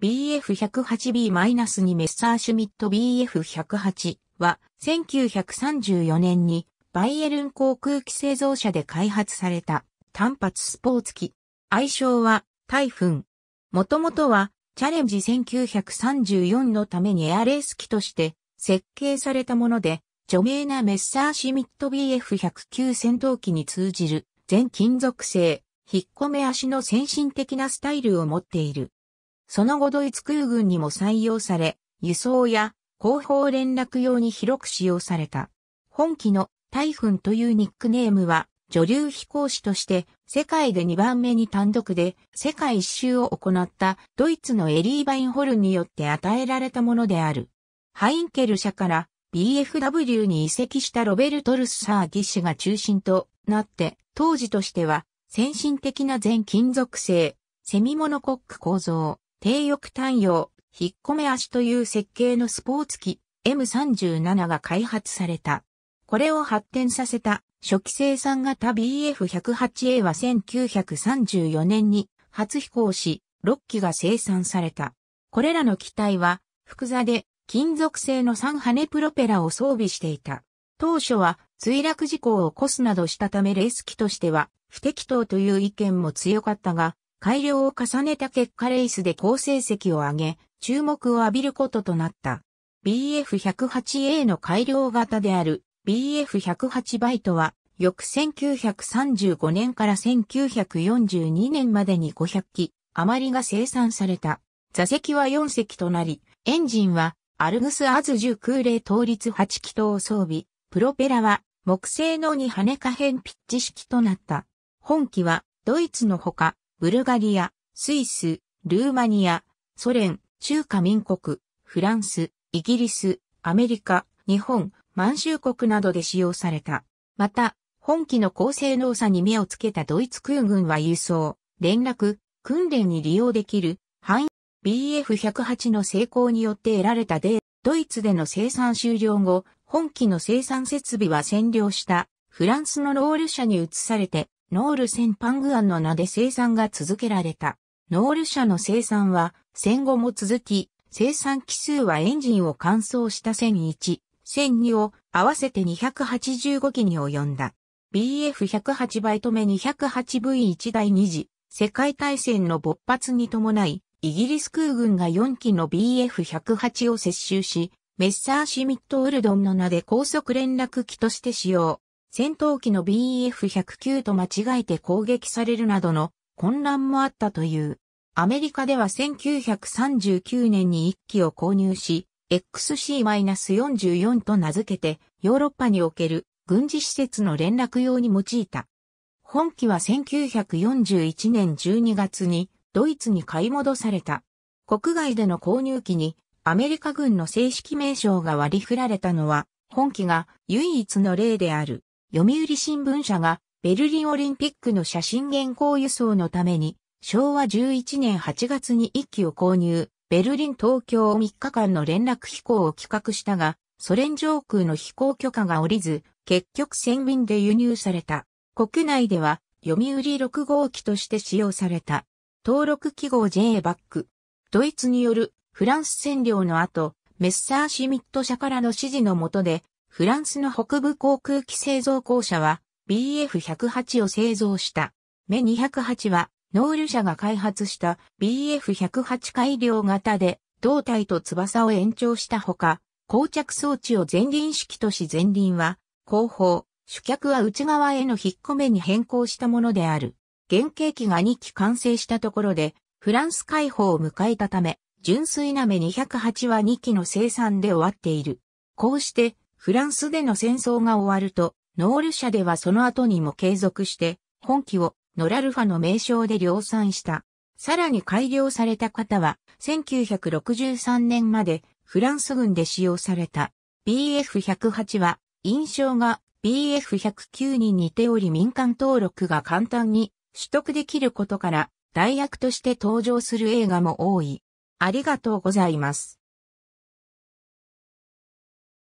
BF108B-2 メッサーシュミット BF108 は1934年にバイエルン航空機製造車で開発された単発スポーツ機。愛称はタイフン。もともとはチャレンジ1934のためにエアレース機として設計されたもので著名なメッサーシュミット BF109 戦闘機に通じる全金属製、引っ込め足の先進的なスタイルを持っている。その後ドイツ空軍にも採用され、輸送や後方連絡用に広く使用された。本機のタイフンというニックネームは、女流飛行士として世界で2番目に単独で世界一周を行ったドイツのエリー・バインホルンによって与えられたものである。ハインケル社から BFW に移籍したロベルト・ルス・サーッシュが中心となって当時としては先進的な全金属製セミモノコック構造低翼単葉、引っ込め足という設計のスポーツ機 M37 が開発された。これを発展させた初期生産型 BF108A は1934年に初飛行し、6機が生産された。これらの機体は、複座で金属製の3羽プロペラを装備していた。当初は墜落事故を起こすなどしたためレース機としては不適当という意見も強かったが、改良を重ねた結果レースで好成績を上げ、注目を浴びることとなった。BF108A の改良型である BF108 バイトは、翌1935年から1942年までに500機余りが生産された。座席は4席となり、エンジンはアルグスアズ10空冷倒立8気筒装備、プロペラは木製の2羽可変ピッチ式となった。本機はドイツのほかブルガリア、スイス、ルーマニア、ソ連、中華民国、フランス、イギリス、アメリカ、日本、満州国などで使用された。また、本機の高性能さに目をつけたドイツ空軍は輸送、連絡、訓練に利用できる、範囲 BF108 の成功によって得られたデー、ドイツでの生産終了後、本機の生産設備は占領した、フランスのロール社に移されて、ノールセンパングアンの名で生産が続けられた。ノール社の生産は戦後も続き、生産機数はエンジンを乾燥した1001、1002を合わせて285機に及んだ。BF108 倍止め 208V1 第2次世界大戦の勃発に伴い、イギリス空軍が4機の BF108 を接収し、メッサーシミット・ウルドンの名で高速連絡機として使用。戦闘機の BF109 と間違えて攻撃されるなどの混乱もあったという。アメリカでは1939年に1機を購入し、XC-44 と名付けてヨーロッパにおける軍事施設の連絡用に用いた。本機は1941年12月にドイツに買い戻された。国外での購入機にアメリカ軍の正式名称が割り振られたのは本機が唯一の例である。読売新聞社がベルリンオリンピックの写真原稿輸送のために、昭和11年8月に一機を購入、ベルリン東京3日間の連絡飛行を企画したが、ソ連上空の飛行許可が下りず、結局船便で輸入された。国内では、読売6号機として使用された。登録記号 J バック。ドイツによるフランス占領の後、メッサーシミット社からの指示の下で、フランスの北部航空機製造公社は BF108 を製造した。メ208はノール社が開発した BF108 改良型で胴体と翼を延長したほか、膠着装置を前輪式とし前輪は後方、主脚は内側への引っ込めに変更したものである。原型機が2機完成したところで、フランス解放を迎えたため、純粋な目208は2機の生産で終わっている。こうして、フランスでの戦争が終わると、ノール社ではその後にも継続して、本機をノラルファの名称で量産した。さらに改良された型は、1963年までフランス軍で使用された。BF108 は、印象が BF109 に似ており民間登録が簡単に取得できることから、代役として登場する映画も多い。ありがとうございます。